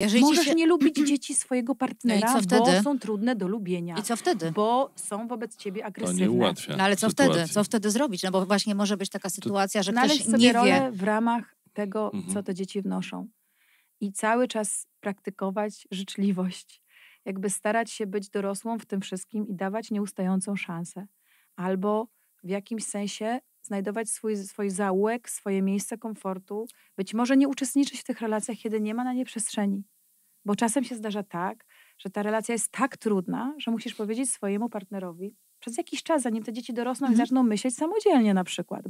Jeżeli Możesz się... nie lubić dzieci swojego partnera, no bo są trudne do lubienia. I co wtedy? Bo są wobec ciebie agresywne. To nie ułatwia no ale co wtedy? Co wtedy zrobić? No bo właśnie może być taka sytuacja, że Znaleźć ktoś sobie nie rolę w ramach tego, mhm. co te dzieci wnoszą. I cały czas praktykować życzliwość. Jakby starać się być dorosłą w tym wszystkim i dawać nieustającą szansę. Albo w jakimś sensie znajdować swój, swój zaułek, swoje miejsce komfortu, być może nie uczestniczyć w tych relacjach, kiedy nie ma na nie przestrzeni. Bo czasem się zdarza tak, że ta relacja jest tak trudna, że musisz powiedzieć swojemu partnerowi przez jakiś czas, zanim te dzieci dorosną mhm. i zaczną myśleć samodzielnie na przykład.